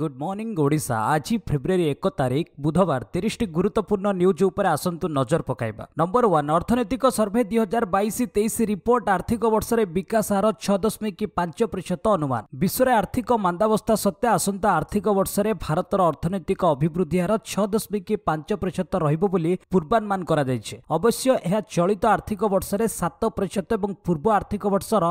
good morning Odisha ଆଜି ଫେବୃଆରୀ ଏକ ତାରିଖ ବୁଧବାର ତିରିଶଟି ଗୁରୁତ୍ୱପୂର୍ଣ୍ଣ ନ୍ୟୁଜ୍ ଉପରେ ଆସନ୍ତୁ ନଜର ପକାଇବା ନମ୍ବର ୱାନ୍ ଅର୍ଥନୈତିକ ସର୍ଭେ ଦୁଇ ହଜାର ବାଇଶ ତେଇଶ ରିପୋର୍ଟ ଆର୍ଥିକ ବର୍ଷରେ ବିକାଶ ହାର ଛଅ ଦଶମିକ ପାଞ୍ଚ ପ୍ରତିଶତ ଅନୁମାନ ବିଶ୍ୱରେ ଆର୍ଥିକ ମାନ୍ଦାବସ୍ଥା ସତ୍ତ୍ୱେ ଆସନ୍ତା ଆର୍ଥିକ ବର୍ଷରେ ଭାରତର ଅର୍ଥନୈତିକ ଅଭିବୃଦ୍ଧି ହାର ଛଅ ଦଶମିକ ପାଞ୍ଚ ପ୍ରତିଶତ ରହିବ ବୋଲି ପୂର୍ବାନୁମାନ କରାଯାଇଛି ଅବଶ୍ୟ ଏହା ଚଳିତ ଆର୍ଥିକ ବର୍ଷରେ ସାତ ପ୍ରତିଶତ ଏବଂ ପୂର୍ବ ଆର୍ଥିକ ବର୍ଷର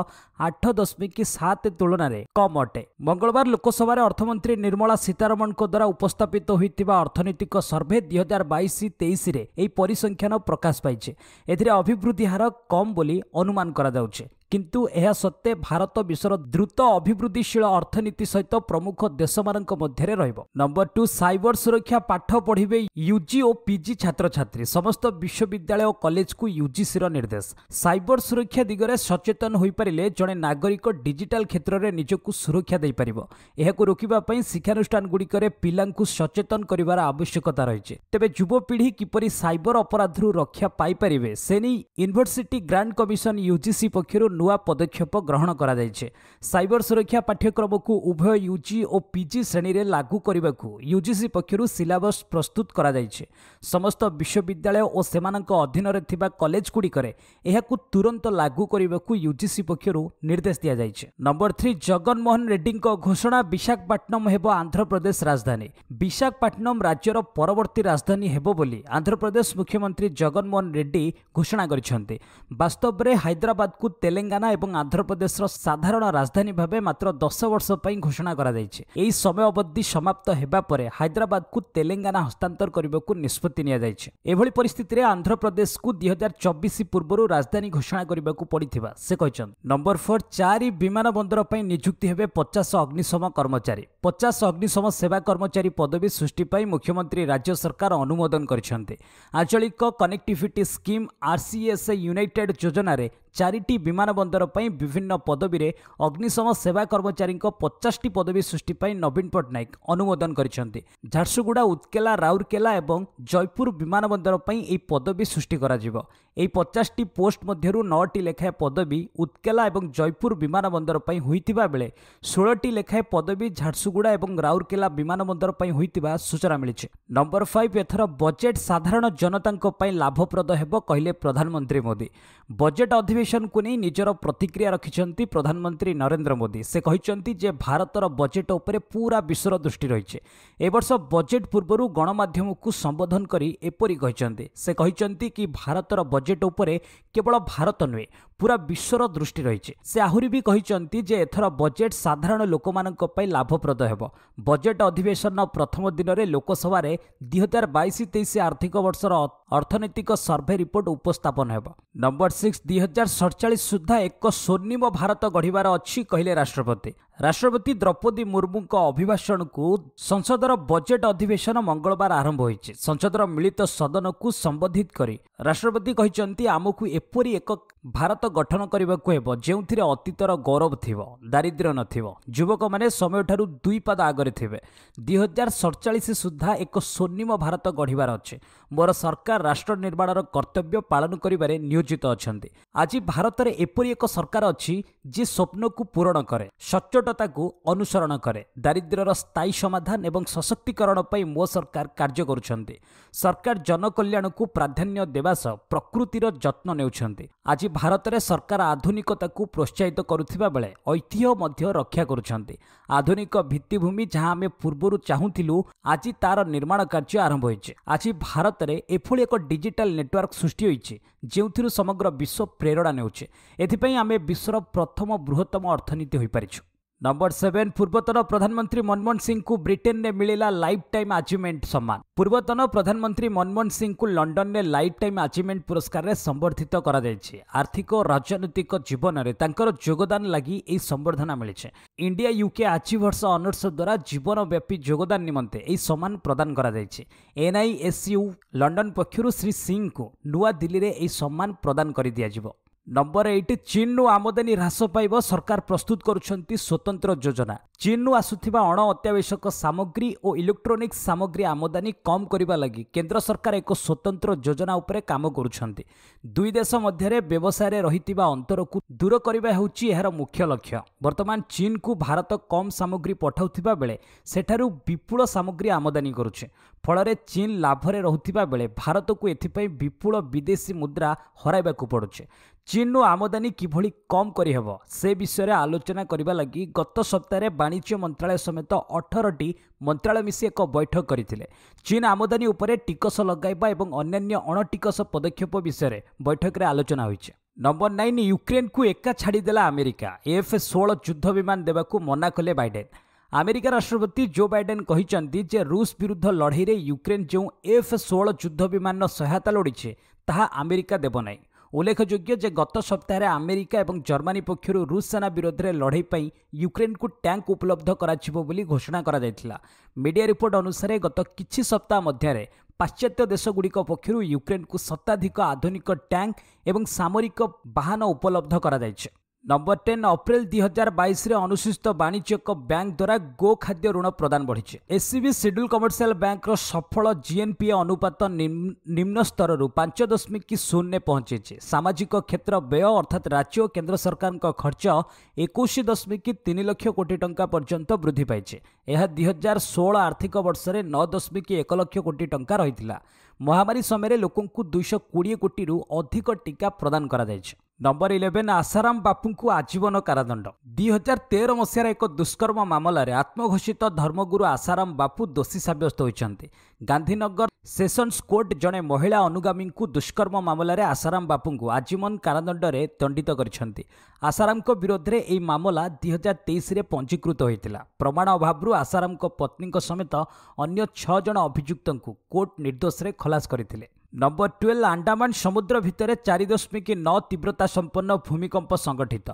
ଆଠ ଦଶମିକ ସାତ ତୁଳନାରେ କମ୍ ଅଟେ ମଙ୍ଗଳବାର ଲୋକସଭାରେ ଅର୍ଥମନ୍ତ୍ରୀ ନିର୍ମଳା ସୀତାରମଣଙ୍କ ଦ୍ୱାରା ଉପସ୍ଥାପିତ ହୋଇଥିବା ଅର୍ଥନୈତିକ ସର୍ଭେ ଦୁଇ ହଜାର ବାଇଶ ତେଇଶରେ ଏହି ପରିସଂଖ୍ୟାନ ପ୍ରକାଶ ପାଇଛି ଏଥିରେ ଅଭିବୃଦ୍ଧି ହାର କମ୍ ବୋଲି ଅନୁମାନ କରାଯାଉଛି କିନ୍ତୁ ଏହା ସତ୍ତ୍ୱେ ଭାରତ ବିଶ୍ୱର ଦ୍ରୁତ ଅଭିବୃଦ୍ଧିଶୀଳ ଅର୍ଥନୀତି ସହିତ ପ୍ରମୁଖ ଦେଶମାନଙ୍କ ମଧ୍ୟରେ ରହିବ ନମ୍ବର ଟୁ ସାଇବର ସୁରକ୍ଷା ପାଠ ପଢ଼ିବେ ୟୁଜି ଓ ପିଜି ଛାତ୍ରଛାତ୍ରୀ ସମସ୍ତ ବିଶ୍ୱବିଦ୍ୟାଳୟ ଓ କଲେଜକୁ ୟୁଜିସିର ନିର୍ଦ୍ଦେଶ ସାଇବର ସୁରକ୍ଷା ଦିଗରେ ସଚେତନ ହୋଇପାରିଲେ ଜଣେ ନାଗରିକ ଡିଜିଟାଲ କ୍ଷେତ୍ରରେ ନିଜକୁ ସୁରକ୍ଷା ଦେଇପାରିବ ଏହାକୁ ରୋକିବା ପାଇଁ ଶିକ୍ଷାନୁଷ୍ଠାନଗୁଡ଼ିକରେ ପିଲାଙ୍କୁ ସଚେତନ କରିବାର ଆବଶ୍ୟକତା ରହିଛି ତେବେ ଯୁବପିଢ଼ି କିପରି ସାଇବର ଅପରାଧରୁ ରକ୍ଷା ପାଇପାରିବେ ସେ ନେଇ ୟୁନିଭର୍ସିଟି ଗ୍ରାଣ୍ଡ କମିଶନ ୟୁଜିସି ପକ୍ଷରୁ ନୂଆ ପଦକ୍ଷେପ ଗ୍ରହଣ କରାଯାଇଛି ସାଇବର ସୁରକ୍ଷା ପାଠ୍ୟକ୍ରମକୁ ଉଭୟ ୟୁଜି ଓ ପିଜି ଶ୍ରେଣୀରେ ଲାଗୁ କରିବାକୁ ୟୁଜିସି ପକ୍ଷରୁ ସିଲାବସ୍ ପ୍ରସ୍ତୁତ କରାଯାଇଛି ସମସ୍ତ ବିଶ୍ୱବିଦ୍ୟାଳୟ ଓ ସେମାନଙ୍କ ଅଧୀନରେ ଥିବା କଲେଜଗୁଡ଼ିକରେ ଏହାକୁ ତୁରନ୍ତ ଲାଗୁ କରିବାକୁ ୟୁଜିସି ପକ୍ଷରୁ ନିର୍ଦ୍ଦେଶ ଦିଆଯାଇଛି ନମ୍ବର ଥ୍ରୀ ଜଗନମୋହନ ରେଡ୍ଡୀଙ୍କ ଘୋଷଣା ବିଶାଖାପାଟନମ୍ ହେବ ଆନ୍ଧ୍ରପ୍ରଦେଶ ରାଜଧାନୀ ବିଶାଖପାଟନମ୍ ରାଜ୍ୟର ପରବର୍ତ୍ତୀ ରାଜଧାନୀ ହେବ ବୋଲି ଆନ୍ଧ୍ରପ୍ରଦେଶ ମୁଖ୍ୟମନ୍ତ୍ରୀ ଜଗନମୋହନ ରେଡ୍ଡୀ ଘୋଷଣା କରିଛନ୍ତି ବାସ୍ତବରେ ହାଇଦ୍ରାବାଦକୁ ତେଲେଙ୍ଗାନା ତେଲେଙ୍ଗାନା ଏବଂ ଆନ୍ଧ୍ରପ୍ରଦେଶର ସାଧାରଣ ରାଜଧାନୀ ଭାବେ ମାତ୍ର ଦଶ ବର୍ଷ ପାଇଁ ଘୋଷଣା କରାଯାଇଛି ଏହି ସମୟ ଅବଧି ସମାପ୍ତ ହେବା ପରେ ହାଇଦ୍ରାବାଦକୁ ତେଲେଙ୍ଗାନା ହସ୍ତାନ୍ତର କରିବାକୁ ନିଷ୍ପତ୍ତି ନିଆଯାଇଛି ଏଭଳି ପରିସ୍ଥିତିରେ ଆନ୍ଧ୍ରପ୍ରଦେଶକୁ ଦୁଇ ହଜାର ଚବିଶ ପୂର୍ବରୁ ରାଜଧାନୀ ଘୋଷଣା କରିବାକୁ ପଡ଼ିଥିବା ସେ କହିଛନ୍ତି ନମ୍ବର ଫୋର୍ ଚାରି ବିମାନ ବନ୍ଦର ପାଇଁ ନିଯୁକ୍ତି ହେବେ ପଚାଶ ଅଗ୍ନିଶମ କର୍ମଚାରୀ ପଚାଶ ଅଗ୍ନିଶମ ସେବା କର୍ମଚାରୀ ପଦବୀ ସୃଷ୍ଟି ପାଇଁ ମୁଖ୍ୟମନ୍ତ୍ରୀ ରାଜ୍ୟ ସରକାର ଅନୁମୋଦନ କରିଛନ୍ତି ଆଞ୍ଚଳିକ କନେକ୍ଟିଭିଟି ସ୍କିମ୍ ଆର୍ସିଏସ୍ଏ ୟୁନାଇଟେଡ୍ ଯୋଜନାରେ ଚାରିଟି ବିମାନ ବନ୍ଦର ପାଇଁ ବିଭିନ୍ନ ପଦବୀରେ ଅଗ୍ନିଶମ ସେବା କର୍ମଚାରୀଙ୍କ ପଚାଶଟି ପଦବୀ ସୃଷ୍ଟି ପାଇଁ ନବୀନ ପଟ୍ଟନାୟକ ଅନୁମୋଦନ କରିଛନ୍ତି ଝାରସୁଗୁଡ଼ା ଉତ୍କେଲା ରାଉରକେଲା ଏବଂ ଜୟପୁର ବିମାନ ବନ୍ଦର ପାଇଁ ଏହି ପଦବୀ ସୃଷ୍ଟି କରାଯିବ ଏହି ପଚାଶଟି ପୋଷ୍ଟ ମଧ୍ୟରୁ ନଅଟି ଲେଖାଏଁ ପଦବୀ ଉତ୍କେଲା ଏବଂ ଜୟପୁର ବିମାନବନ୍ଦର ପାଇଁ ହୋଇଥିବା ବେଳେ ଷୋହଳଟି ଲେଖାଏଁ ପଦବୀ ଝାରସୁଗୁଡ଼ା ଏବଂ ରାଉରକେଲା ବିମାନବନ୍ଦର ପାଇଁ ହୋଇଥିବା ସୂଚନା ମିଳିଛି ନମ୍ବର ଫାଇଭ୍ ଏଥର ବଜେଟ୍ ସାଧାରଣ ଜନତାଙ୍କ ପାଇଁ ଲାଭପ୍ରଦ ହେବ କହିଲେ ପ୍ରଧାନମନ୍ତ୍ରୀ ମୋଦି ବଜେଟ୍ ଅଧିବେଶନକୁ ନେଇ ନିଜର ପ୍ରତିକ୍ରିୟା ରଖିଛନ୍ତି ପ୍ରଧାନମନ୍ତ୍ରୀ ନରେନ୍ଦ୍ର ମୋଦି ସେ କହିଛନ୍ତି ଯେ ଭାରତର ବଜେଟ୍ ଉପରେ ପୁରା ବିଶ୍ୱର ଦୃଷ୍ଟି ରହିଛି ଏ ବର୍ଷ ବଜେଟ୍ ପୂର୍ବରୁ ଗଣମାଧ୍ୟମକୁ ସମ୍ବୋଧନ କରି ଏପରି କହିଛନ୍ତି ସେ କହିଛନ୍ତି କି ଭାରତର ବଜେଟ୍ ଉପରେ କେବଳ ଭାରତ ନୁହେଁ ପୁରା ବିଶ୍ୱର ଦୃଷ୍ଟି ରହିଛି ସେ ଆହୁରି ବି କହିଛନ୍ତି ଯେ ଏଥର ବଜେଟ୍ ସାଧାରଣ ଲୋକମାନଙ୍କ ପାଇଁ ଲାଭପ୍ରଦ ହେବ ବଜେଟ୍ ଅଧିବେଶନ ପ୍ରଥମ ଦିନରେ ଲୋକସଭାରେ ଦୁଇ ହଜାର ବାଇଶ ତେଇଶ ଆର୍ଥିକ ବର୍ଷର ଅର୍ଥନୈତିକ ସର୍ଭେ ରିପୋର୍ଟ ଉପସ୍ଥାପନ ହେବ ନମ୍ବର ସିକ୍ସ ଦୁଇ ହଜାର ସଡ଼ଚାଳିଶ ସୁଦ୍ଧା ଏକ ସ୍ୱର୍ଣ୍ଣିମ ଭାରତ ଗଢ଼ିବାର ଅଛି କହିଲେ ରାଷ୍ଟ୍ରପତି ରାଷ୍ଟ୍ରପତି ଦ୍ରୌପଦୀ ମୁର୍ମୁଙ୍କ ଅଭିଭାଷଣକୁ ସଂସଦର ବଜେଟ୍ ଅଧିବେଶନ ମଙ୍ଗଳବାର ଆରମ୍ଭ ହୋଇଛି ସଂସଦର ମିଳିତ ସଦନକୁ ସମ୍ବୋଧିତ କରି ରାଷ୍ଟ୍ରପତି କହିଛନ୍ତି ଆମକୁ ଏପରି ଏକ ଭାରତ ଗଠନ କରିବାକୁ ହେବ ଯେଉଁଥିରେ ଅତୀତର ଗୌରବ ଥିବ ଦାରିଦ୍ର୍ୟ ନଥିବ ଯୁବକମାନେ ସମୟଠାରୁ ଦୁଇ ପାଦ ଆଗରେ ଥିବେ ଦୁଇ ହଜାର ସଡ଼ଚାଳିଶ ସୁଦ୍ଧା ଏକ ସ୍ୱର୍ଣ୍ଣିମ ଭାରତ ଗଢ଼ିବାର ଅଛି ମୋର ସରକାର ରାଷ୍ଟ୍ର ନିର୍ମାଣର କର୍ତ୍ତବ୍ୟ ପାଳନ କରିବାରେ ନିୟୋଜିତ ଅଛନ୍ତି ଆଜି ଭାରତରେ ଏପରି ଏକ ସରକାର ଅଛି ଯିଏ ସ୍ୱପ୍ନକୁ ପୂରଣ କରେ ସଚ୍ଚୋଟତାକୁ ଅନୁସରଣ କରେ ଦାରିଦ୍ର୍ୟର ସ୍ଥାୟୀ ସମାଧାନ ଏବଂ ସଶକ୍ତିକରଣ ପାଇଁ ମୋ ସରକାର କାର୍ଯ୍ୟ କରୁଛନ୍ତି ସରକାର ଜନକଲ୍ୟାଣକୁ ପ୍ରାଧାନ୍ୟ ଦେବା ସହ ପ୍ରକୃତିର ଯତ୍ନ ନେଉଛନ୍ତି ଆଜି ଭାରତରେ ସରକାର ଆଧୁନିକତାକୁ ପ୍ରୋତ୍ସାହିତ କରୁଥିବା ବେଳେ ଐତିହ୍ୟ ମଧ୍ୟ ରକ୍ଷା କରୁଛନ୍ତି ଆଧୁନିକ ଭିତ୍ତିଭୂମି ଯାହା ଆମେ ପୂର୍ବରୁ ଚାହୁଁଥିଲୁ ଆଜି ତା'ର ନିର୍ମାଣ କାର୍ଯ୍ୟ ଆରମ୍ଭ ହୋଇଛି ଆଜି ଭାରତରେ ଏଭଳି ଏକ ଡିଜିଟାଲ ନେଟୱାର୍କ ସୃଷ୍ଟି ହୋଇଛି ଯେଉଁଥିରୁ ସମଗ୍ର ବିଶ୍ୱ ପ୍ରେରଣା ନେଉଛି ଏଥିପାଇଁ ଆମେ ବିଶ୍ୱର ପ୍ରଥମ ବୃହତ୍ତମ ଅର୍ଥନୀତି ହୋଇପାରିଛୁ ନମ୍ବର ସେଭେନ୍ ପୂର୍ବତନ ପ୍ରଧାନମନ୍ତ୍ରୀ ମନମୋହନ ସିଂଙ୍କୁ ବ୍ରିଟେନରେ ମିଳିଲା ଲାଇଫ୍ ଟାଇମ୍ ଆଚିଭମେଣ୍ଟ ସମ୍ମାନ ପୂର୍ବତନ ପ୍ରଧାନମନ୍ତ୍ରୀ ମନମୋହନ ସିଂଙ୍କୁ ଲଣ୍ଡନରେ ଲାଇଫ୍ ଟାଇମ୍ ଆଚିଭମେଣ୍ଟ ପୁରସ୍କାରରେ ସମ୍ବର୍ଦ୍ଧିତ କରାଯାଇଛି ଆର୍ଥିକ ଓ ରାଜନୈତିକ ଜୀବନରେ ତାଙ୍କର ଯୋଗଦାନ ଲାଗି ଏହି ସମ୍ବର୍ଦ୍ଧନା ମିଳିଛି ଇଣ୍ଡିଆ ୟୁକେ ଆଚିଭର୍ସ ଅନର୍ସ ଦ୍ୱାରା ଜୀବନବ୍ୟାପୀ ଯୋଗଦାନ ନିମନ୍ତେ ଏହି ସମ୍ମାନ ପ୍ରଦାନ କରାଯାଇଛି ଏନ୍ଆଇଏସ୍ୟୁ ଲଣ୍ଡନ ପକ୍ଷରୁ ଶ୍ରୀ ସିଂଙ୍କୁ ନୂଆଦିଲ୍ଲୀରେ ଏହି ସମ୍ମାନ ପ୍ରଦାନ କରିଦିଆଯିବ ନମ୍ବର ଏଇଟ୍ ଚୀନରୁ ଆମଦାନୀ ହ୍ରାସ ପାଇବ ସରକାର ପ୍ରସ୍ତୁତ କରୁଛନ୍ତି ସ୍ୱତନ୍ତ୍ର ଯୋଜନା ଚୀନରୁ ଆସୁଥିବା ଅଣ ଅତ୍ୟାବଶ୍ୟକ ସାମଗ୍ରୀ ଓ ଇଲେକ୍ଟ୍ରୋନିକ୍ସ ସାମଗ୍ରୀ ଆମଦାନୀ କମ୍ କରିବା ଲାଗି କେନ୍ଦ୍ର ସରକାର ଏକ ସ୍ୱତନ୍ତ୍ର ଯୋଜନା ଉପରେ କାମ କରୁଛନ୍ତି ଦୁଇ ଦେଶ ମଧ୍ୟରେ ବ୍ୟବସାୟରେ ରହିଥିବା ଅନ୍ତରକୁ ଦୂର କରିବା ହେଉଛି ଏହାର ମୁଖ୍ୟ ଲକ୍ଷ୍ୟ ବର୍ତ୍ତମାନ ଚୀନକୁ ଭାରତ କମ୍ ସାମଗ୍ରୀ ପଠାଉଥିବା ବେଳେ ସେଠାରୁ ବିପୁଳ ସାମଗ୍ରୀ ଆମଦାନୀ କରୁଛି ଫଳରେ ଚୀନ ଲାଭରେ ରହୁଥିବା ବେଳେ ଭାରତକୁ ଏଥିପାଇଁ ବିପୁଳ ବିଦେଶୀ ମୁଦ୍ରା ହରାଇବାକୁ ପଡ଼ୁଛି ଚୀନରୁ ଆମଦାନୀ କିଭଳି କମ୍ କରିହେବ ସେ ବିଷୟରେ ଆଲୋଚନା କରିବା ଲାଗି ଗତ ସପ୍ତାହରେ ବାଣିଜ୍ୟ ମନ୍ତ୍ରଣାଳୟ ସମେତ ଅଠରଟି ମନ୍ତ୍ରଣାଳୟ ମିଶି ଏକ ବୈଠକ କରିଥିଲେ ଚୀନ ଆମଦାନୀ ଉପରେ ଟିକସ ଲଗାଇବା ଏବଂ ଅନ୍ୟାନ୍ୟ ଅଣଟିକସ ପଦକ୍ଷେପ ବିଷୟରେ ବୈଠକରେ ଆଲୋଚନା ହୋଇଛି ନମ୍ବର ନାଇନ୍ ୟୁକ୍ରେନ୍କୁ ଏକା ଛାଡ଼ିଦେଲା ଆମେରିକା ଏଫ୍ ଷୋହଳ ଯୁଦ୍ଧ ବିମାନ ଦେବାକୁ ମନା କଲେ ବାଇଡେନ୍ ଆମେରିକା ରାଷ୍ଟ୍ରପତି ଜୋ ବାଇଡେନ୍ କହିଛନ୍ତି ଯେ ରୁଷ ବିରୁଦ୍ଧ ଲଢ଼େଇରେ ୟୁକ୍ରେନ୍ ଯେଉଁ ଏଫ୍ ଷୋହଳ ଯୁଦ୍ଧ ବିମାନର ସହାୟତା ଲୋଡ଼ିଛି ତାହା ଆମେରିକା ଦେବ ନାହିଁ ଉଲ୍ଲେଖଯୋଗ୍ୟ ଯେ ଗତ ସପ୍ତାହରେ ଆମେରିକା ଏବଂ ଜର୍ମାନୀ ପକ୍ଷରୁ ରୁଷ ସେନା ବିରୋଧରେ ଲଢ଼େଇ ପାଇଁ ୟୁକ୍ରେନ୍କୁ ଟ୍ୟାଙ୍କ ଉପଲବ୍ଧ କରାଯିବ ବୋଲି ଘୋଷଣା କରାଯାଇଥିଲା ମିଡିଆ ରିପୋର୍ଟ ଅନୁସାରେ ଗତ କିଛି ସପ୍ତାହ ମଧ୍ୟରେ ପାଶ୍ଚାତ୍ୟ ଦେଶଗୁଡ଼ିକ ପକ୍ଷରୁ ୟୁକ୍ରେନ୍କୁ ଶତାଧିକ ଆଧୁନିକ ଟ୍ୟାଙ୍କ ଏବଂ ସାମରିକ ବାହନ ଉପଲବ୍ଧ କରାଯାଇଛି ନମ୍ବର ଟେନ୍ ଅପ୍ରେଲ ଦୁଇ ହଜାର ବାଇଶରେ ଅନୁସୂଚିତ ବାଣିଜ୍ୟିକ ବ୍ୟାଙ୍କ ଦ୍ୱାରା ଗୋ ଖାଦ୍ୟ ଋଣ ପ୍ରଦାନ ବଢ଼ିଛି ଏସ୍ସିବି ସିଡ୍ୟୁଲ୍ କମର୍ସିଆଲ ବ୍ୟାଙ୍କର ସଫଳ ଜିଏନ୍ପିଏ ଅନୁପାତ ନିମ୍ନ ସ୍ତରରୁ ପାଞ୍ଚ ଦଶମିକ ଶୂନରେ ପହଞ୍ଚିଛି ସାମାଜିକ କ୍ଷେତ୍ର ବ୍ୟୟ ଅର୍ଥାତ୍ ରାଜ୍ୟ ଓ କେନ୍ଦ୍ର ସରକାରଙ୍କ ଖର୍ଚ୍ଚ ଏକୋଇଶ ଦଶମିକ ତିନି ଲକ୍ଷ କୋଟି ଟଙ୍କା ପର୍ଯ୍ୟନ୍ତ ବୃଦ୍ଧି ପାଇଛି ଏହା ଦୁଇ ହଜାର ଷୋହଳ ଆର୍ଥିକ ବର୍ଷରେ ନଅ ଦଶମିକ ଏକ ଲକ୍ଷ କୋଟି ଟଙ୍କା ରହିଥିଲା ମହାମାରୀ ସମୟରେ ଲୋକଙ୍କୁ ଦୁଇଶହ କୋଡ଼ିଏ କୋଟିରୁ ଅଧିକ ଟିକା ପ୍ରଦାନ କରାଯାଇଛି ନମ୍ବର ଇଲେଭେନ୍ ଆଶାରାମ ବାପୁଙ୍କୁ ଆଜୀବନ କାରାଦଣ୍ଡ ଦୁଇ ହଜାର ତେର ମସିହାରେ ଏକ ଦୁଷ୍କର୍ମ ମାମଲାରେ ଆତ୍ମଘୋଷିତ ଧର୍ମଗୁରୁ ଆଶାରାମ ବାପୁ ଦୋଷୀ ସାବ୍ୟସ୍ତ ହୋଇଛନ୍ତି ଗାନ୍ଧୀନଗର ସେସନ୍ସ କୋର୍ଟ ଜଣେ ମହିଳା ଅନୁଗାମୀଙ୍କୁ ଦୁଷ୍କର୍ମ ମାମଲାରେ ଆଶାରାମ ବାପୁଙ୍କୁ ଆଜୀବନ କାରାଦଣ୍ଡରେ ଦଣ୍ଡିତ କରିଛନ୍ତି ଆଶାରାମଙ୍କ ବିରୋଧରେ ଏହି ମାମଲା ଦୁଇ ହଜାର ତେଇଶରେ ପଞ୍ଜୀକୃତ ହୋଇଥିଲା ପ୍ରମାଣ ଅଭାବରୁ ଆଶାରାମଙ୍କ ପତ୍ନୀଙ୍କ ସମେତ ଅନ୍ୟ ଛଅ ଜଣ ଅଭିଯୁକ୍ତଙ୍କୁ କୋର୍ଟ ନିର୍ଦ୍ଦୋଷରେ ଖଲାସ କରିଥିଲେ নম্বর টুয়েলভ আন্ডামান সমুদ্র ভিতরে চারি দশমিক ন তীব্রতা সম্পন্ন ভূমিকম্প সংগঠিত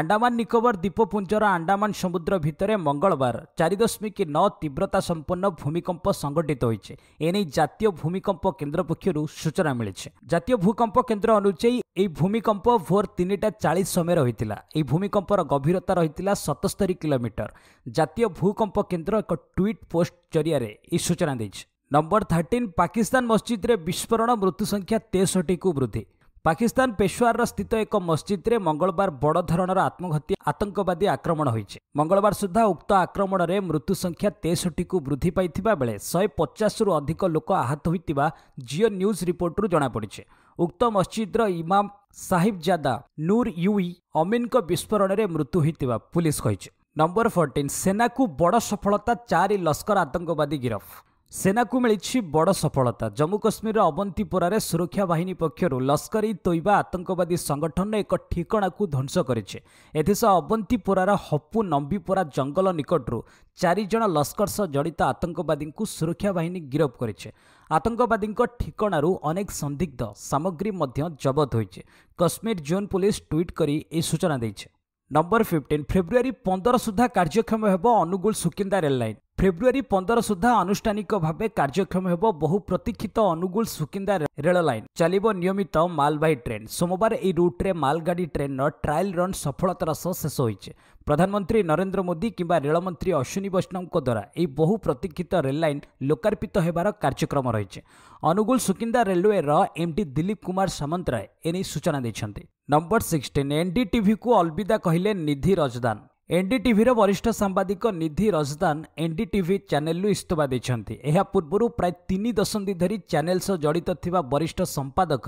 আন্ডামান নিকোবর দ্বীপপুঞ্জর আন্ডামান সমুদ্র ভিতরে মঙ্গলবার চারি দশমিক ন তীব্রতা সম্পন্ন ভূমিকম্প সংগঠিত হয়েছে এনে জাতীয় ভূমিকম্প কেন্দ্র পক্ষর সূচনা মিলেছে জাতীয় ভূকম্প কেন্দ্র অনুযায়ী এই ভূমিকম্প ভোর তিনটা চাশ সময় রয়েছিল এই ভূমিকম্পর গভীরতা রয়েছিল সতস্তরি কিলোমিটর জাতীয় ভূকম্প কেন্দ্র এক ট্যুইট পোস্ট জরিয়া এই সূচনা দিয়েছে ନମ୍ବର ଥାର୍ଟିନ୍ ପାକିସ୍ତାନ ମସ୍ଜିଦ୍ରେ ବିସ୍ଫୋରଣ ମୃତ୍ୟୁ ସଂଖ୍ୟା ତେଷଠିକୁ ବୃଦ୍ଧି ପାକିସ୍ତାନ ପେଶୱାରର ସ୍ଥିତ ଏକ ମସ୍ଜିଦ୍ରେ ମଙ୍ଗଳବାର ବଡ଼ ଧରଣର ଆତ୍ମଘାତୀ ଆତଙ୍କବାଦୀ ଆକ୍ରମଣ ହୋଇଛି ମଙ୍ଗଳବାର ସୁଦ୍ଧା ଉକ୍ତ ଆକ୍ରମଣରେ ମୃତ୍ୟୁ ସଂଖ୍ୟା ତେଷଠିକୁ ବୃଦ୍ଧି ପାଇଥିବା ବେଳେ ଶହେ ପଚାଶରୁ ଅଧିକ ଲୋକ ଆହତ ହୋଇଥିବା ଜିଓ ନ୍ୟୁଜ୍ ରିପୋର୍ଟରୁ ଜଣାପଡ଼ିଛି ଉକ୍ତ ମସ୍ଜିଦ୍ର ଇମାମ ସାହିବ ଜାଦା ନୁର୍ ୟୁଇ ଅମିନ୍ଙ୍କ ବିସ୍ଫୋରଣରେ ମୃତ୍ୟୁ ହୋଇଥିବା ପୁଲିସ୍ କହିଛି ନମ୍ବର ଫୋର୍ଟିନ୍ ସେନାକୁ ବଡ଼ ସଫଳତା ଚାରି ଲସ୍କର ଆତଙ୍କବାଦୀ ଗିରଫ ସେନାକୁ ମିଳିଛି ବଡ଼ ସଫଳତା ଜମ୍ମୁ କାଶ୍ମୀରର ଅବନ୍ତିପୋରାରେ ସୁରକ୍ଷା ବାହିନୀ ପକ୍ଷରୁ ଲସ୍କର ଇ ତୋଇବା ଆତଙ୍କବାଦୀ ସଂଗଠନ ଏକ ଠିକଣାକୁ ଧ୍ୱଂସ କରିଛି ଏଥିସହ ଅବନ୍ତିପୋରାର ହପୁ ନମ୍ବିପୋରା ଜଙ୍ଗଲ ନିକଟରୁ ଚାରିଜଣ ଲସ୍କର ସହ ଜଡ଼ିତ ଆତଙ୍କବାଦୀଙ୍କୁ ସୁରକ୍ଷା ବାହିନୀ ଗିରଫ କରିଛି ଆତଙ୍କବାଦୀଙ୍କ ଠିକଣାରୁ ଅନେକ ସନ୍ଦିଗ୍ଧ ସାମଗ୍ରୀ ମଧ୍ୟ ଜବତ ହୋଇଛି କାଶ୍ମୀର ଜୋନ୍ ପୁଲିସ୍ ଟ୍ୱିଟ୍ କରି ଏହି ସୂଚନା ଦେଇଛି ନମ୍ବର ଫିଫ୍ଟିନ୍ ଫେବୃଆରୀ ପନ୍ଦର ସୁଦ୍ଧା କାର୍ଯ୍ୟକ୍ଷମ ହେବ ଅନୁଗୁଳ ସୁକିନ୍ଦା ରେଲ ଲାଇନ୍ ଫେବୃଆରୀ ପନ୍ଦର ସୁଦ୍ଧା ଆନୁଷ୍ଠାନିକ ଭାବେ କାର୍ଯ୍ୟକ୍ଷମ ହେବ ବହୁ ପ୍ରତୀକ୍ଷିତ ଅନୁଗୁଳ ସୁକିନ୍ଦା ରେଳ ଲାଇନ୍ ଚାଲିବ ନିୟମିତ ମାଲବାହି ଟ୍ରେନ୍ ସୋମବାର ଏହି ରୁଟ୍ରେ ମାଲଗାଡ଼ି ଟ୍ରେନ୍ର ଟ୍ରାଏଲ୍ ରନ୍ ସଫଳତାର ସହ ଶେଷ ହୋଇଛି ପ୍ରଧାନମନ୍ତ୍ରୀ ନରେନ୍ଦ୍ର ମୋଦି କିମ୍ବା ରେଳମନ୍ତ୍ରୀ ଅଶ୍ୱିନୀ ବୈଷ୍ଣବଙ୍କ ଦ୍ୱାରା ଏହି ବହୁ ପ୍ରତୀକ୍ଷିତ ରେଳ ଲାଇନ୍ ଲୋକାର୍ପିତ ହେବାର କାର୍ଯ୍ୟକ୍ରମ ରହିଛି ଅନୁଗୁଳ ସୁକିନ୍ଦା ରେଲୱେର ଏମ୍ଡି ଦିଲ୍ଲୀପ କୁମାର ସାମନ୍ତରାୟ ଏନେଇ ସୂଚନା ଦେଇଛନ୍ତି ନମ୍ବର ସିକ୍ସଟିନ୍ ଏନ୍ଡିଟିଭିକୁ ଅଲବିଦା କହିଲେ ନିଧି ରଜଦାନ ଏନ୍ଡିଟିଭିର ବରିଷ୍ଠ ସାମ୍ବାଦିକ ନିଧି ରଜଦାନ ଏନ୍ଡିଟିଭି ଚ୍ୟାନେଲରୁ ଇସ୍ତଫା ଦେଇଛନ୍ତି ଏହା ପୂର୍ବରୁ ପ୍ରାୟ ତିନି ଦଶନ୍ଧି ଧରି ଚ୍ୟାନେଲ ସହ ଜଡ଼ିତ ଥିବା ବରିଷ୍ଠ ସମ୍ପାଦକ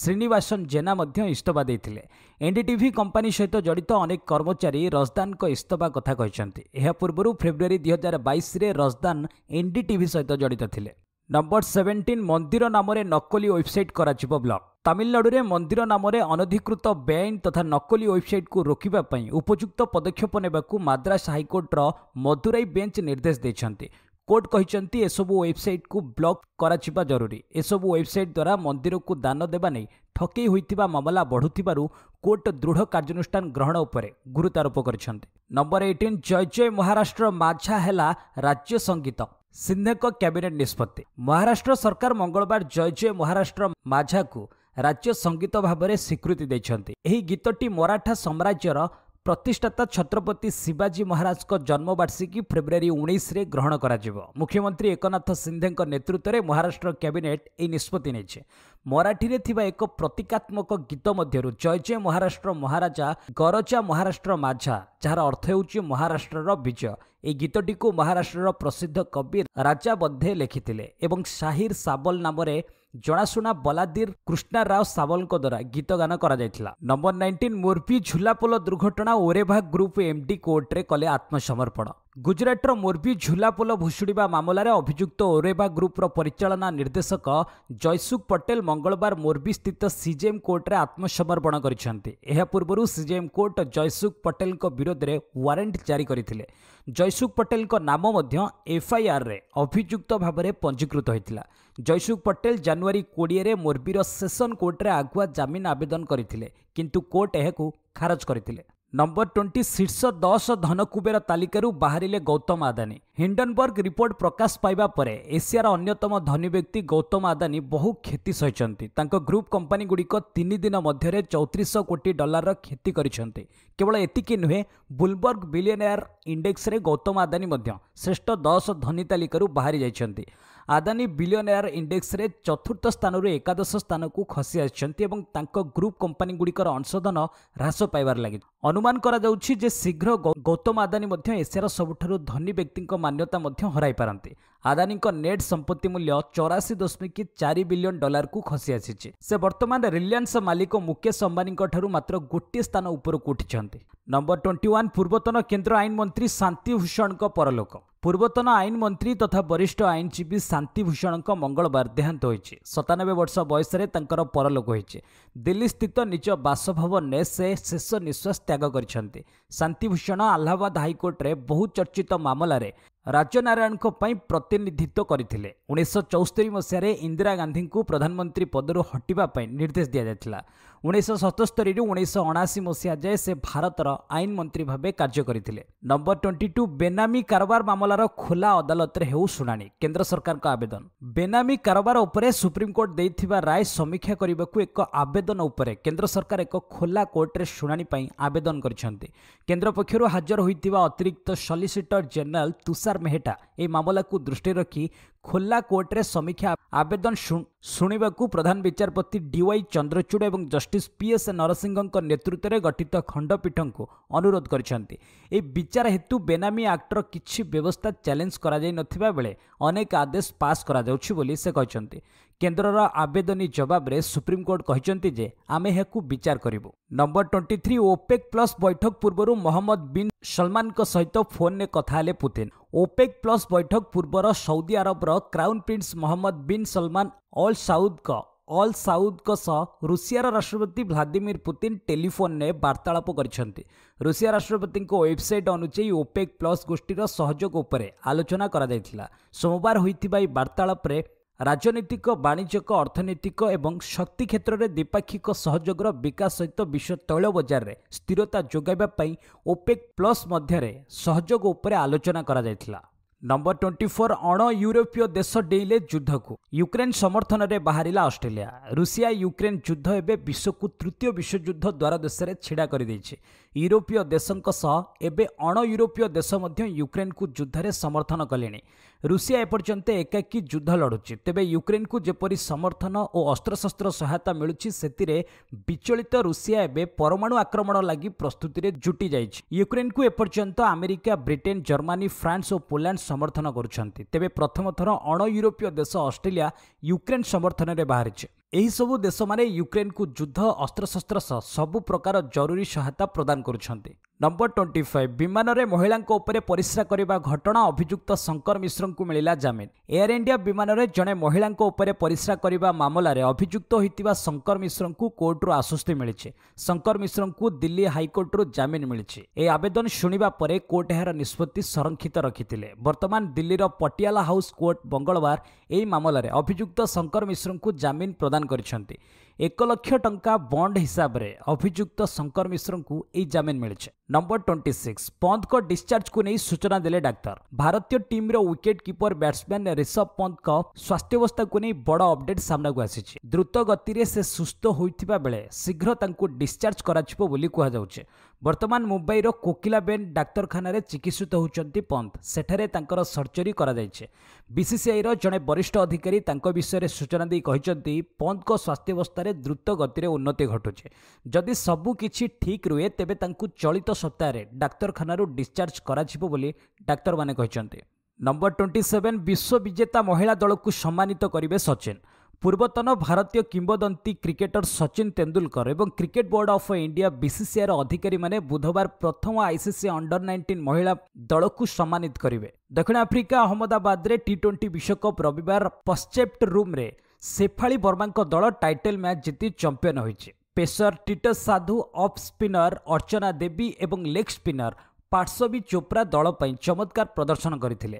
ଶ୍ରୀନିବାସନ ଜେନା ମଧ୍ୟ ଇସ୍ତଫା ଦେଇଥିଲେ ଏନ୍ଡିଟିଭି କମ୍ପାନୀ ସହିତ ଜଡ଼ିତ ଅନେକ କର୍ମଚାରୀ ରଜଦାନଙ୍କ ଇସ୍ତଫା କଥା କହିଛନ୍ତି ଏହା ପୂର୍ବରୁ ଫେବୃଆରୀ ଦୁଇ ହଜାର ବାଇଶରେ ରଜଦାନ ଏନ୍ଡିଟିଭି ସହିତ ଜଡ଼ିତ ଥିଲେ ନମ୍ବର ସେଭେନଟିନ୍ ମନ୍ଦିର ନାମରେ ନକଲି ୱେବସାଇଟ୍ କରାଯିବ ବ୍ଲକ୍ ତାମିଲନାଡ଼ୁରେ ମନ୍ଦିର ନାମରେ ଅନଧିକୃତ ବେଆଇନ ତଥା ନକଲି ୱେବସାଇଟ୍କୁ ରୋକିବା ପାଇଁ ଉପଯୁକ୍ତ ପଦକ୍ଷେପ ନେବାକୁ ମାଦ୍ରାସ ହାଇକୋର୍ଟର ମଦୁରାଇ ବେଞ୍ଚ ନିର୍ଦ୍ଦେଶ ଦେଇଛନ୍ତି କୋର୍ଟ କହିଛନ୍ତି ଏସବୁ ୱେବସାଇଟ୍କୁ ବ୍ଲକ୍ କରାଯିବା ଜରୁରୀ ଏସବୁ ୱେବସାଇଟ୍ ଦ୍ୱାରା ମନ୍ଦିରକୁ ଦାନ ଦେବା ନେଇ ଠକେଇ ହୋଇଥିବା ମାମଲା ବଢ଼ୁଥିବାରୁ କୋର୍ଟ ଦୃଢ଼ କାର୍ଯ୍ୟାନୁଷ୍ଠାନ ଗ୍ରହଣ ଉପରେ ଗୁରୁତ୍ୱାରୋପ କରିଛନ୍ତି ନମ୍ବର ଏଇଟିନ୍ ଜୟ ଜୟ ମହାରାଷ୍ଟ୍ର ମାଝା ହେଲା ରାଜ୍ୟ ସଙ୍ଗୀତ ସିନ୍ଧେଙ୍କ କ୍ୟାବିନେଟ୍ ନିଷ୍ପତ୍ତି ମହାରାଷ୍ଟ୍ର ସରକାର ମଙ୍ଗଳବାର ଜୟ ଜୟ ମହାରାଷ୍ଟ୍ର ମାଝାକୁ ରାଜ୍ୟ ସଙ୍ଗୀତ ଭାବରେ ସ୍ୱୀକୃତି ଦେଇଛନ୍ତି ଏହି ଗୀତଟି ମରାଠା ସାମ୍ରାଜ୍ୟର ପ୍ରତିଷ୍ଠାତା ଛତ୍ରପତି ଶିବାଜୀ ମହାରାଜଙ୍କ ଜନ୍ମବାର୍ଷିକୀ ଫେବୃଆରୀ ଉଣେଇଶରେ ଗ୍ରହଣ କରାଯିବ ମୁଖ୍ୟମନ୍ତ୍ରୀ ଏକନାଥ ସିନ୍ଧେଙ୍କ ନେତୃତ୍ୱରେ ମହାରାଷ୍ଟ୍ର କ୍ୟାବିନେଟ୍ ଏହି ନିଷ୍ପତ୍ତି ନେଇଛି ମରାଠୀରେ ଥିବା ଏକ ପ୍ରତୀକାତ୍ମକ ଗୀତ ମଧ୍ୟରୁ ଜୟ ଜୟ ମହାରାଷ୍ଟ୍ର ମହାରାଜା ଗରଜା ମହାରାଷ୍ଟ୍ର ମାଝା ଯାହାର ଅର୍ଥ ହେଉଛି ମହାରାଷ୍ଟ୍ରର ବିଜୟ ଏହି ଗୀତଟିକୁ ମହାରାଷ୍ଟ୍ରର ପ୍ରସିଦ୍ଧ କବି ରାଜା ବଧେ ଲେଖିଥିଲେ ଏବଂ ସାହିର ସାବଲ ନାମରେ ଜଣାଶୁଣା ବଲାଦିର କୃଷ୍ଣା ରାଓ ସାବଲଙ୍କ ଦ୍ୱାରା ଗୀତଗାନ କରାଯାଇଥିଲା ନମ୍ବର ନାଇଣ୍ଟିନ୍ ମୋର୍ପି ଝୁଲାପୋଲ ଦୁର୍ଘଟଣା ଓରେଭା ଗ୍ରୁପ୍ ଏମ୍ଡି କୋର୍ଟରେ କଲେ ଆତ୍ମସମର୍ପଣ ଗୁଜରାଟର ମୋର୍ବି ଝୁଲାପୋଲ ଭୁଷୁଡ଼ିବା ମାମଲାରେ ଅଭିଯୁକ୍ତ ଓରେବା ଗ୍ରୁପ୍ର ପରିଚାଳନା ନିର୍ଦ୍ଦେଶକ ଜୟସୁଖ ପଟେଲ ମଙ୍ଗଳବାର ମୋର୍ବିସ୍ଥିତ ସିଜେଏମ୍ କୋର୍ଟରେ ଆତ୍ମସମର୍ପଣ କରିଛନ୍ତି ଏହା ପୂର୍ବରୁ ସିଜେଏମ୍ କୋର୍ଟ ଜୟସୁଖ ପଟେଲଙ୍କ ବିରୋଧରେ ୱାରେଣ୍ଟ ଜାରି କରିଥିଲେ ଜୟସୁଖ ପଟେଲଙ୍କ ନାମ ମଧ୍ୟ ଏଫ୍ଆଇଆର୍ରେ ଅଭିଯୁକ୍ତ ଭାବରେ ପଞ୍ଜିକୃତ ହୋଇଥିଲା ଜୟସୁଖ ପଟେଲ ଜାନୁଆରୀ କୋଡ଼ିଏରେ ମୋର୍ବିର ସେସନ କୋର୍ଟରେ ଆଗୁଆ ଜାମିନ ଆବେଦନ କରିଥିଲେ କିନ୍ତୁ କୋର୍ଟ ଏହାକୁ ଖାରଜ କରିଥିଲେ ନମ୍ବର ଟ୍ୱେଣ୍ଟି ଶୀର୍ଷ ଦଶ ଧନକୁବେର ତାଲିକାରୁ ବାହାରିଲେ ଗୌତମ ଆଦାନୀ ହିଣ୍ଡନବର୍ଗ ରିପୋର୍ଟ ପ୍ରକାଶ ପାଇବା ପରେ ଏସିଆର ଅନ୍ୟତମ ଧନୀ ବ୍ୟକ୍ତି ଗୌତମ ଆଦାନୀ ବହୁ କ୍ଷତି ସହିଛନ୍ତି ତାଙ୍କ ଗ୍ରୁପ୍ କମ୍ପାନୀଗୁଡ଼ିକ ତିନି ଦିନ ମଧ୍ୟରେ ଚଉତିରିଶ କୋଟି ଡଲାରର କ୍ଷତି କରିଛନ୍ତି କେବଳ ଏତିକି ନୁହେଁ ବୁଲବର୍ଗ ବିଲିୟନେୟାର ଇଣ୍ଡେକ୍ସରେ ଗୌତମ ଆଦାନୀ ମଧ୍ୟ ଶ୍ରେଷ୍ଠ ଦଶ ଧନୀ ତାଲିକାରୁ ବାହାରି ଯାଇଛନ୍ତି ଆଦାନୀ ବିଲିୟନେୟାର ଇଣ୍ଡେକ୍ସରେ ଚତୁର୍ଥ ସ୍ଥାନରୁ ଏକାଦଶ ସ୍ଥାନକୁ ଖସି ଆସିଛନ୍ତି ଏବଂ ତାଙ୍କ ଗ୍ରୁପ୍ କମ୍ପାନୀଗୁଡ଼ିକର ଅଂଶଧନ ହ୍ରାସ ପାଇବାରେ ଲାଗିଛି ଅନୁମାନ କରାଯାଉଛି ଯେ ଶୀଘ୍ର ଗୌତମ ଆଦାନୀ ମଧ୍ୟ ଏସିଆର ସବୁଠାରୁ ଧନୀ ବ୍ୟକ୍ତିଙ୍କ ମାନ୍ୟତା ମଧ୍ୟ ହରାଇପାରନ୍ତି ଆଦାନୀଙ୍କ ନେଟ୍ ସମ୍ପତ୍ତି ମୂଲ୍ୟ ଚଉରାଶୀ ଦଶମିକ ଚାରି ବିଲିୟନ୍ ଡଲାରକୁ ଖସି ଆସିଛି ସେ ବର୍ତ୍ତମାନ ରିଲିଆନ୍ସ ମାଲିକ ମୁକେଶ ଅମ୍ବାନୀଙ୍କ ଠାରୁ ମାତ୍ର ଗୋଟିଏ ସ୍ଥାନ ଉପରକୁ ଉଠିଛନ୍ତି ନମ୍ବର ଟ୍ୱେଣ୍ଟି ୱାନ୍ ପୂର୍ବତନ କେନ୍ଦ୍ର ଆଇନମନ୍ତ୍ରୀ ଶାନ୍ତିଭୂଷଣଙ୍କ ପରଲୋକ ପୂର୍ବତନ ଆଇନମନ୍ତ୍ରୀ ତଥା ବରିଷ୍ଠ ଆଇନଜୀବୀ ଶାନ୍ତିଭୂଷଣଙ୍କ ମଙ୍ଗଳବାର ଦେହାନ୍ତ ହୋଇଛି ସତାନବେ ବର୍ଷ ବୟସରେ ତାଙ୍କର ପରଲୋକ ହୋଇଛି ଦିଲ୍ଲୀସ୍ଥିତ ନିଜ ବାସଭବନରେ ସେ ଶେଷ ନିଶ୍ୱାସ ତ୍ୟାଗ କରିଛନ୍ତି ଶାନ୍ତିଭୂଷଣ ଆହ୍ଲାବାଦ ହାଇକୋର୍ଟରେ ବହୁ ଚର୍ଚ୍ଚିତ ମାମଲାରେ ରାଜନାରାୟଣଙ୍କ ପାଇଁ ପ୍ରତିନିଧିତ୍ୱ କରିଥିଲେ ଉଣେଇଶହ ଚଉସ୍ତରୀ ମସିହାରେ ଇନ୍ଦିରା ଗାନ୍ଧୀଙ୍କୁ ପ୍ରଧାନମନ୍ତ୍ରୀ ପଦରୁ ହଟିବା ପାଇଁ ନିର୍ଦ୍ଦେଶ ଦିଆଯାଇଥିଲା ଉଣେଇଶହ ସତସ୍ତରୀରୁ ଉଣେଇଶହ ଅଣାଅଶୀ ମସିହା ଯାଏ ସେ ଭାରତର ଆଇନ ମନ୍ତ୍ରୀ ଭାବେ କାର୍ଯ୍ୟ କରିଥିଲେ ନମ୍ବର ଟ୍ୱେଣ୍ଟି ଟୁ ବେନାମୀ କାରବାର ମାମଲାର ଖୋଲା ଅଦାଲତରେ ହେଉ ଶୁଣାଣି କେନ୍ଦ୍ର ସରକାରଙ୍କ ଆବେଦନ ବେନାମୀ କାରବାର ଉପରେ ସୁପ୍ରିମକୋର୍ଟ ଦେଇଥିବା ରାୟ ସମୀକ୍ଷା କରିବାକୁ ଏକ ଆବେଦନ ଉପରେ କେନ୍ଦ୍ର ସରକାର ଏକ ଖୋଲା କୋର୍ଟରେ ଶୁଣାଣି ପାଇଁ ଆବେଦନ କରିଛନ୍ତି କେନ୍ଦ୍ର ପକ୍ଷରୁ ହାଜର ହୋଇଥିବା ଅତିରିକ୍ତ ସଲିସିଟର ଜେନେରାଲ ତୁଷାର ମେହେଟା ଏହି ମାମଲାକୁ ଦୃଷ୍ଟିରେ ରଖି ଖୋଲା କୋର୍ଟରେ ସମୀକ୍ଷା ଆବେଦନ ଶୁଣିବାକୁ ପ୍ରଧାନ ବିଚାରପତି ଡିୱାଇ ଚନ୍ଦ୍ରଚୂଡ଼ ଏବଂ ଜଷ୍ଟିସ୍ ପିଏସ୍ ନରସିଂହଙ୍କ ନେତୃତ୍ୱରେ ଗଠିତ ଖଣ୍ଡପୀଠଙ୍କୁ ଅନୁରୋଧ କରିଛନ୍ତି ଏହି ବିଚାର ହେତୁ ବେନାମୀ ଆକ୍ଟର କିଛି ବ୍ୟବସ୍ଥା ଚ୍ୟାଲେଞ୍ଜ କରାଯାଇନଥିବା ବେଳେ ଅନେକ ଆଦେଶ ପାସ୍ କରାଯାଉଛି ବୋଲି ସେ କହିଛନ୍ତି କେନ୍ଦ୍ରର ଆବେଦନୀ ଜବାବରେ ସୁପ୍ରିମକୋର୍ଟ କହିଛନ୍ତି ଯେ ଆମେ ଏହାକୁ ବିଚାର କରିବୁ number twenty three OPEC plus ବୈଠକ ପୂର୍ବରୁ ମହମ୍ମଦ ବିନ୍ ସଲମାନଙ୍କ ସହିତ ଫୋନ୍ରେ କଥା ହେଲେ ପୁତିନ୍ ଓପେକ୍ ପ୍ଲସ୍ ବୈଠକ ପୂର୍ବର ସୌଦି ଆରବର crown prince Mohammed bin Salman Al ସାଉଦ୍ଙ୍କ ଅଲ୍ ସାଉଦ୍ଙ୍କ ସହ ରୁଷିଆର ରାଷ୍ଟ୍ରପତି ଭ୍ଲାଦିମିର୍ ପୁତିନ୍ ଟେଲିଫୋନ୍ରେ ବାର୍ତ୍ତାଳାପ କରିଛନ୍ତି ରୁଷିଆ ରାଷ୍ଟ୍ରପତିଙ୍କ ୱେବ୍ସାଇଟ୍ ଅନୁଯାୟୀ ଓପେକ୍ ପ୍ଲସ୍ ଗୋଷ୍ଠୀର ସହଯୋଗ ଉପରେ ଆଲୋଚନା କରାଯାଇଥିଲା ସୋମବାର ହୋଇଥିବା ଏହି ବାର୍ତ୍ତାଳାପରେ ରାଜନୈତିକ ବାଣିଜ୍ୟିକ ଅର୍ଥନୈତିକ ଏବଂ ଶକ୍ତି କ୍ଷେତ୍ରରେ ଦ୍ୱିପାକ୍ଷିକ ସହଯୋଗର ବିକାଶ ସହିତ ବିଶ୍ୱ ତୈଳ ବଜାରରେ ସ୍ଥିରତା ଯୋଗାଇବା ପାଇଁ ଓପେକ୍ ପ୍ଲସ୍ ମଧ୍ୟରେ ସହଯୋଗ ଉପରେ ଆଲୋଚନା କରାଯାଇଥିଲା ନମ୍ବର ଟ୍ୱେଣ୍ଟି ଫୋର୍ ଅଣ ୟୁରୋପୀୟ ଦେଶ ଡେଇଁଲେ ଯୁଦ୍ଧକୁ ୟୁକ୍ରେନ୍ ସମର୍ଥନରେ ବାହାରିଲା ଅଷ୍ଟ୍ରେଲିଆ ରୁଷିଆ ୟୁକ୍ରେନ୍ ଯୁଦ୍ଧ ଏବେ ବିଶ୍ୱକୁ ତୃତୀୟ ବିଶ୍ୱଯୁଦ୍ଧ ଦ୍ୱାର ଦେଶରେ ଛିଡ଼ା କରିଦେଇଛି ୟୁରୋପୀୟ ଦେଶଙ୍କ ସହ ଏବେ ଅଣ ୟୁରୋପୀୟ ଦେଶ ମଧ୍ୟ ୟୁକ୍ରେନ୍କୁ ଯୁଦ୍ଧରେ ସମର୍ଥନ କଲେଣି ରୁଷିଆ ଏପର୍ଯ୍ୟନ୍ତ ଏକାକୀ ଯୁଦ୍ଧ ଲଢ଼ୁଛି ତେବେ ୟୁକ୍ରେନ୍କୁ ଯେପରି ସମର୍ଥନ ଓ ଅସ୍ତ୍ରଶସ୍ତ୍ର ସହାୟତା ମିଳୁଛି ସେଥିରେ ବିଚଳିତ ରୁଷିଆ ଏବେ ପରମାଣୁ ଆକ୍ରମଣ ଲାଗି ପ୍ରସ୍ତୁତିରେ ଜୁଟି ଯାଇଛି ୟୁକ୍ରେନ୍କୁ ଏପର୍ଯ୍ୟନ୍ତ ଆମେରିକା ବ୍ରିଟେନ୍ ଜର୍ମାନୀ ଫ୍ରାନ୍ସ ଓ ପୋଲାଣ୍ଡ ସମର୍ଥନ କରୁଛନ୍ତି ତେବେ ପ୍ରଥମ ଥର ଅଣ ୟୁରୋପୀୟ ଦେଶ ଅଷ୍ଟ୍ରେଲିଆ ୟୁକ୍ରେନ୍ ସମର୍ଥନରେ ବାହାରିଛି ଏହିସବୁ ଦେଶମାନେ ୟୁକ୍ରେନ୍କୁ ଯୁଦ୍ଧ ଅସ୍ତ୍ରଶସ୍ତ୍ର ସହ ସବୁ ପ୍ରକାର ଜରୁରୀ ସହାୟତା ପ୍ରଦାନ କରୁଛନ୍ତି ନମ୍ବର ଟ୍ୱେଣ୍ଟି ଫାଇଭ ବିମାନରେ ମହିଳାଙ୍କ ଉପରେ ପରିସ୍ରା କରିବା ଘଟଣା ଅଭିଯୁକ୍ତ ଶଙ୍କର ମିଶ୍ରଙ୍କୁ ମିଳିଲା ଜାମିନ ଏୟାର ଇଣ୍ଡିଆ ବିମାନରେ ଜଣେ ମହିଳାଙ୍କ ଉପରେ ପରିସ୍ରା କରିବା ମାମଲାରେ ଅଭିଯୁକ୍ତ ହୋଇଥିବା ଶଙ୍କର ମିଶ୍ରଙ୍କୁ କୋର୍ଟରୁ ଆଶ୍ୱସ୍ତି ମିଳିଛି ଶଙ୍କର ମିଶ୍ରଙ୍କୁ ଦିଲ୍ଲୀ ହାଇକୋର୍ଟରୁ ଜାମିନ ମିଳିଛି ଏହି ଆବେଦନ ଶୁଣିବା ପରେ କୋର୍ଟ ଏହାର ନିଷ୍ପତ୍ତି ସଂରକ୍ଷିତ ରଖିଥିଲେ ବର୍ତ୍ତମାନ ଦିଲ୍ଲୀର ପଟିଆଲା ହାଉସ୍ କୋର୍ଟ ମଙ୍ଗଳବାର ଏହି ମାମଲାରେ ଅଭିଯୁକ୍ତ ଶଙ୍କର ମିଶ୍ରଙ୍କୁ ଜାମିନ ପ୍ରଦାନ କରିଛନ୍ତି ଏକ ଲକ୍ଷ ଟଙ୍କା ବଣ୍ଡ ହିସାବରେ ଅଭିଯୁକ୍ତ ଶଙ୍କର ମିଶ୍ରଙ୍କୁ ଏହି ଜାମିନ ମିଳିଛି ନମ୍ବର ଟ୍ୱେଣ୍ଟି ସିକ୍ସ ପନ୍ତଙ୍କ ଡିସ୍ଚାର୍ଜକୁ ନେଇ ସୂଚନା ଦେଲେ ଡାକ୍ତର ଭାରତୀୟ ଟିମ୍ର ୱିକେଟ୍ କିପର ବ୍ୟାଟ୍ସମ୍ୟାନ୍ ରିଷଭ ପନ୍ତଙ୍କ ସ୍ୱାସ୍ଥ୍ୟାବସ୍ଥାକୁ ନେଇ ବଡ଼ ଅପଡେଟ୍ ସାମ୍ନାକୁ ଆସିଛି ଦ୍ରୁତ ଗତିରେ ସେ ସୁସ୍ଥ ହୋଇଥିବା ବେଳେ ଶୀଘ୍ର ତାଙ୍କୁ ଡିସ୍ଚାର୍ଜ କରାଯିବ ବୋଲି କୁହାଯାଉଛି ବର୍ତ୍ତମାନ ମୁମ୍ବାଇର କୋକିଲାବେନ୍ ଡାକ୍ତରଖାନାରେ ଚିକିତ୍ସିତ ହେଉଛନ୍ତି ପନ୍ତ ସେଠାରେ ତାଙ୍କର ସର୍ଜରୀ କରାଯାଇଛି ବିସିସିଆଇର ଜଣେ ବରିଷ୍ଠ ଅଧିକାରୀ ତାଙ୍କ ବିଷୟରେ ସୂଚନା ଦେଇ କହିଛନ୍ତି ପନ୍ତଙ୍କ ସ୍ୱାସ୍ଥ୍ୟାବସ୍ଥାରେ ଦ୍ରୁତ ଗତିରେ ଉନ୍ନତି ଘଟୁଛି ଯଦି ସବୁକିଛି ଠିକ୍ ରୁହେ ତେବେ ତାଙ୍କୁ ଚଳିତ ସପ୍ତାହରେ ଡାକ୍ତରଖାନାରୁ ଡିସ୍ଚାର୍ଜ କରାଯିବ ବୋଲି ଡାକ୍ତରମାନେ କହିଛନ୍ତି ନମ୍ବର ଟ୍ୱେଣ୍ଟି ସେଭେନ୍ ବିଶ୍ୱ ବିଜେତା ମହିଳା ଦଳକୁ ସମ୍ମାନିତ କରିବେ ସଚିନ পূর্বতন ভারতীয় কিংবদন্তী ক্রিকেটর সচিন তেন্ডুলকর এবং ক্রিকেট বোর্ড অফ ইন্ডিয়া বিসিসিআইর অধিকারী মানে বুধবার প্রথম আইসিসি অন্ডর নাইন্টিন মহিলা দলকু সম্মানিত করবে দক্ষিণ আফ্রিকা আহমদাবাদে টি টোয়েন্টি বিশ্বকপ রবিবার পশ্চেপ্ট রুম্রে শেফালি বর্মাঙ্ক দল টাইটেল ম্যাচ জিতি চମ୍ପିୟନ ହୋଇଛି ପେସର ଟିଟସ ସାଧୁ ଅଫ୍ ସ୍ପିନର ଅର୍ଚ୍ଚନା ଦେବୀ ଏବଂ ଲେଗ୍ ସ୍ପିନର ପାର୍ଶ୍ୱବୀ ଚୋପ୍ରା ଦଳ ପାଇଁ ଚମତ୍କାର ପ୍ରଦର୍ଶନ କରିଥିଲେ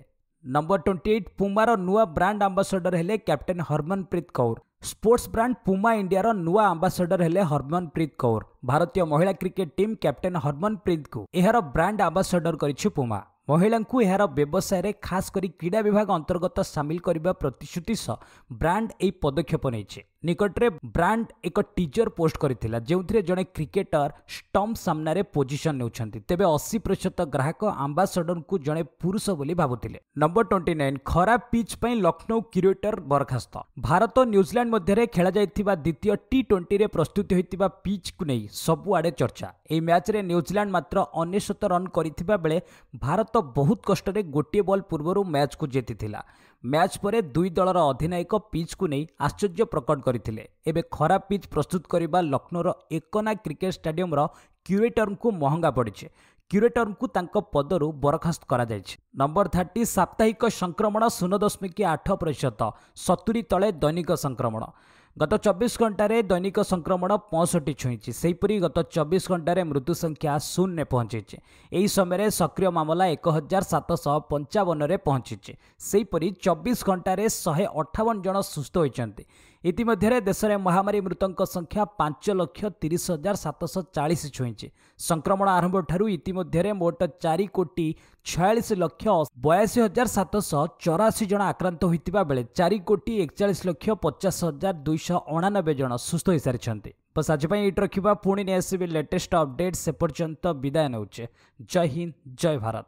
ନମ୍ବର ଟ୍ୱେଣ୍ଟି ଏଇଟ୍ ପୁମାର ନୂଆ ବ୍ରାଣ୍ଡ ଆମ୍ବାସଡର ହେଲେ captain Harmanpreet Kaur sports brand Puma ଇଣ୍ଡିଆର ନୂଆ ଆମ୍ବାସଡର ହେଲେ ହରମନପ୍ରୀତ କୌର ଭାରତୀୟ ମହିଳା କ୍ରିକେଟ୍ ଟିମ୍ କ୍ୟାପ୍ଟେନ୍ ହରମନପ୍ରୀତଙ୍କୁ ଏହାର ବ୍ରାଣ୍ଡ ଆମ୍ବାସଡର କରିଛି ପୁମା ମହିଳାଙ୍କୁ ଏହାର ବ୍ୟବସାୟରେ ଖାସ୍ କରି କ୍ରୀଡ଼ା ବିଭାଗ ଅନ୍ତର୍ଗତ ସାମିଲ କରିବା ପ୍ରତିଶ୍ରୁତି ସହ ବ୍ରାଣ୍ଡ ଏହି ପଦକ୍ଷେପ ନେଇଛି ନିକଟରେ ବ୍ରାଣ୍ଡ ଏକ ଟିଜର ପୋଷ୍ଟ କରିଥିଲା ଯେଉଁଥିରେ ଜଣେ କ୍ରିକେଟର ଷ୍ଟମ୍ପ ସାମ୍ନାରେ ପୋଜିସନ୍ ନେଉଛନ୍ତି ତେବେ ଅଶୀ ପ୍ରତିଶତ ଗ୍ରାହକ ଆମ୍ବାସଡରଙ୍କୁ ଜଣେ ପୁରୁଷ ବୋଲି ଭାବୁଥିଲେ ନମ୍ବର ଟ୍ୱେଣ୍ଟି ନାଇନ୍ ଖରାପ ପିଚ୍ ପାଇଁ ଲକ୍ଷ୍ନୌ କ୍ୟୁରେଟର ବରଖାସ୍ତ ଭାରତ ନ୍ୟୁଜିଲାଣ୍ଡ ମଧ୍ୟରେ ଖେଳାଯାଇଥିବା ଦ୍ୱିତୀୟ ଟି ଟ୍ୱେଣ୍ଟିରେ ପ୍ରସ୍ତୁତି ହୋଇଥିବା ପିଚ୍କୁ ନେଇ ସବୁଆଡ଼େ ଚର୍ଚ୍ଚା ଏହି ମ୍ୟାଚ୍ରେ ନ୍ୟୁଜିଲାଣ୍ଡ ମାତ୍ର ଅନେଶ୍ୱତ ରନ୍ କରିଥିବା ବେଳେ ଭାରତ ବହୁତ କଷ୍ଟରେ ଗୋଟିଏ ବଲ୍ ପୂର୍ବରୁ ମ୍ୟାଚ୍କୁ ଜିତିଥିଲା ମ୍ୟାଚ୍ ପରେ ଦୁଇ ଦଳର ଅଧିନାୟକ ପିଚ୍କୁ ନେଇ ଆଶ୍ଚର୍ଯ୍ୟ ପ୍ରକଟ କରିଥିଲେ ଏବେ ଖରାପ ପିଚ୍ ପ୍ରସ୍ତୁତ କରିବା ଲକ୍ଷ୍ନୌର ଏକନା କ୍ରିକେଟ୍ ଷ୍ଟାଡିୟମ୍ର କ୍ୟୁରେଟର୍ଙ୍କୁ ମହଙ୍ଗା ପଡ଼ିଛି କ୍ୟୁରେଟର୍ଙ୍କୁ ତାଙ୍କ ପଦରୁ ବରଖାସ୍ତ କରାଯାଇଛି ନମ୍ବର ଥାର୍ଟି ସାପ୍ତାହିକ ସଂକ୍ରମଣ ଶୂନ ଦଶମିକ ଆଠ ପ୍ରତିଶତ ସତୁରି ତଳେ ଦୈନିକ ସଂକ୍ରମଣ ଗତ ଚବିଶ ଘଣ୍ଟାରେ ଦୈନିକ ସଂକ୍ରମଣ ପଞ୍ଚଷଠି ଛୁଇଁଛି ସେହିପରି ଗତ ଚବିଶ ଘଣ୍ଟାରେ ମୃତ୍ୟୁ ସଂଖ୍ୟା ଶୂନରେ ପହଞ୍ଚିଛି ଏହି ସମୟରେ ସକ୍ରିୟ ମାମଲା ଏକ ହଜାର ସାତଶହ ପଞ୍ଚାବନରେ ପହଞ୍ଚିଛି ସେହିପରି ଚବିଶ ଘଣ୍ଟାରେ ଶହେ ଅଠାବନ ଜଣ ସୁସ୍ଥ ହୋଇଛନ୍ତି ଇତିମଧ୍ୟରେ ଦେଶରେ ମହାମାରୀ ମୃତଙ୍କ ସଂଖ୍ୟା ପାଞ୍ଚ ଲକ୍ଷ ତିରିଶ ହଜାର ସାତଶହ ଚାଳିଶ ଛୁଇଁଛି ସଂକ୍ରମଣ ଆରମ୍ଭଠାରୁ ଇତିମଧ୍ୟରେ ମୋଟ ଚାରି କୋଟି ଛୟାଳିଶ ଲକ୍ଷ ବୟାଅଶୀ ହଜାର ସାତଶହ ଚଉରାଅଶୀ ଜଣ ଆକ୍ରାନ୍ତ ହୋଇଥିବା ବେଳେ ଚାରି କୋଟି ଏକଚାଳିଶ ଲକ୍ଷ ପଚାଶ ହଜାର ଦୁଇଶହ ଅଣାନବେ ଜଣ ସୁସ୍ଥ ହୋଇସାରିଛନ୍ତି ବସ୍ ଆଜି ପାଇଁ ଏଇଠି ରଖିବା ପୁଣି ନେଇ ଆସିବି ଲେଟେଷ୍ଟ ଅପଡେଟ୍ ସେ ପର୍ଯ୍ୟନ୍ତ ବିଦାୟ ନେଉଛେ ଜୟ ହିନ୍ଦ ଜୟ ଭାରତ